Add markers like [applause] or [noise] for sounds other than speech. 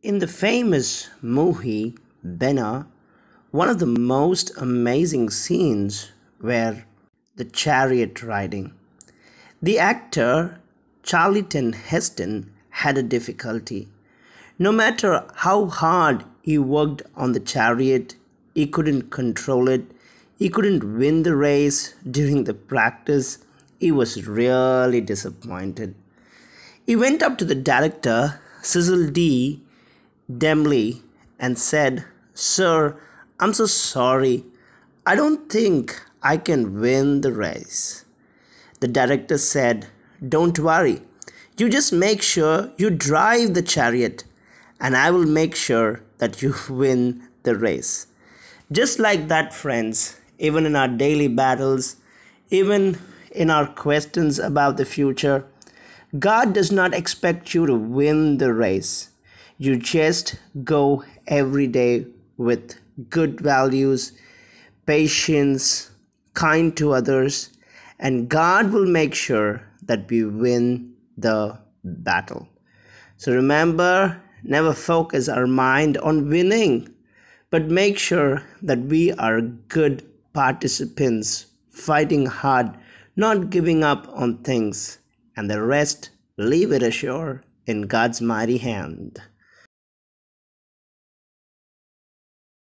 In the famous movie Benna, one of the most amazing scenes were the chariot riding. The actor Charlton Heston had a difficulty. No matter how hard he worked on the chariot, he couldn't control it. He couldn't win the race during the practice. He was really disappointed. He went up to the director, Cecil D Demly and said, Sir, I'm so sorry. I don't think I can win the race. The director said, Don't worry. You just make sure you drive the chariot, and I will make sure that you [laughs] win the race. Just like that, friends, even in our daily battles, even in our questions about the future, God does not expect you to win the race you just go every day with good values, patience, kind to others, and God will make sure that we win the battle. So remember, never focus our mind on winning, but make sure that we are good participants, fighting hard, not giving up on things, and the rest leave it ashore in God's mighty hand.